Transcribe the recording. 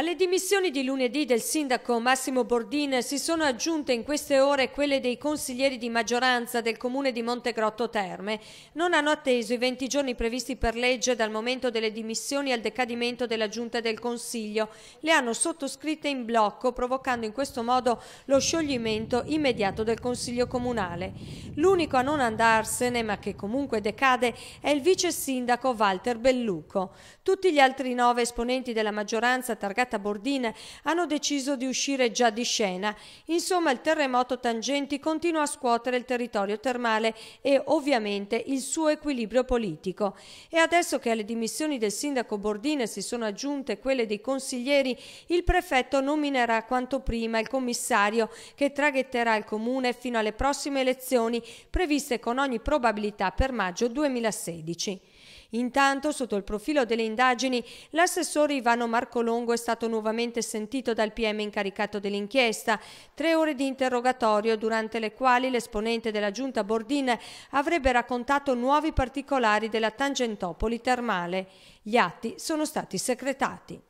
Alle dimissioni di lunedì del sindaco Massimo Bordin si sono aggiunte in queste ore quelle dei consiglieri di maggioranza del comune di Montegrotto Terme. Non hanno atteso i 20 giorni previsti per legge dal momento delle dimissioni al decadimento della giunta del consiglio. Le hanno sottoscritte in blocco provocando in questo modo lo scioglimento immediato del consiglio comunale. L'unico a non andarsene ma che comunque decade è il vice sindaco Walter Belluco. Tutti gli altri nove esponenti della maggioranza targati Agatha Bordin hanno deciso di uscire già di scena. Insomma, il terremoto Tangenti continua a scuotere il territorio termale e ovviamente il suo equilibrio politico. E adesso che alle dimissioni del sindaco Bordin si sono aggiunte quelle dei consiglieri, il prefetto nominerà quanto prima il commissario che traghetterà il comune fino alle prossime elezioni previste con ogni probabilità per maggio 2016. Intanto, sotto il profilo delle indagini, l'assessore Ivano Marco Longo è stato nuovamente sentito dal PM incaricato dell'inchiesta. Tre ore di interrogatorio durante le quali l'esponente della giunta Bordin avrebbe raccontato nuovi particolari della Tangentopoli termale. Gli atti sono stati secretati.